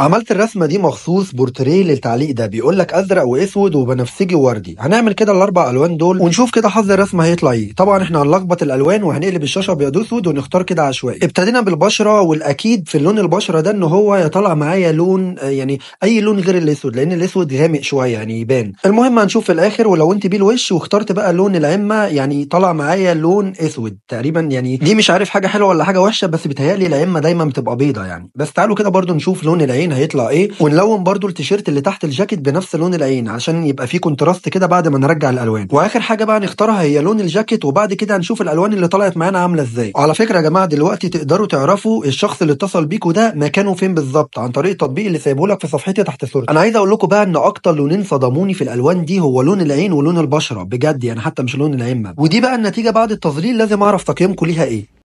عملت الرسمه دي مخصوص بورتريه للتعليق ده بيقول لك ازرق واسود وبنفسجي ووردي هنعمل كده الاربع الوان دول ونشوف كده حظ الرسمه هيطلع ايه طبعا احنا هنلخبط الالوان وهنقلب الشاشه ابيض واسود ونختار كده عشوائي ابتدينا بالبشره والاكيد في اللون البشره ده ان هو يطلع معايا لون يعني اي لون غير الاسود لان الاسود غامق شويه يعني يبان المهم هنشوف في الاخر ولو انت بيه الوش واخترت بقى لون العمه يعني طلع معايا لون اسود تقريبا يعني دي مش عارف حاجه حلوه ولا حاجه وحشه بس بيتهيالي العمه دايما بتبقى بيضه يعني بس تعالوا كده برده نشوف لون العين العين هيطلع ايه ونلون برضو التيشيرت اللي تحت الجاكيت بنفس لون العين عشان يبقى فيه كونتراست كده بعد ما نرجع الالوان واخر حاجه بقى نختارها هي لون الجاكيت وبعد كده هنشوف الالوان اللي طلعت معانا عامله ازاي على فكره يا جماعه دلوقتي تقدروا تعرفوا الشخص اللي اتصل بيكوا ده مكانه فين بالظبط عن طريق التطبيق اللي سايبه لك في صفحتي تحت الصوره انا عايز اقول لكم بقى ان اكتر لونين صدموني في الالوان دي هو لون العين ولون البشره بجد يعني حتى مش لون العين ودي بقى النتيجه بعد التظليل لازم اعرف تقييمكم ليها ايه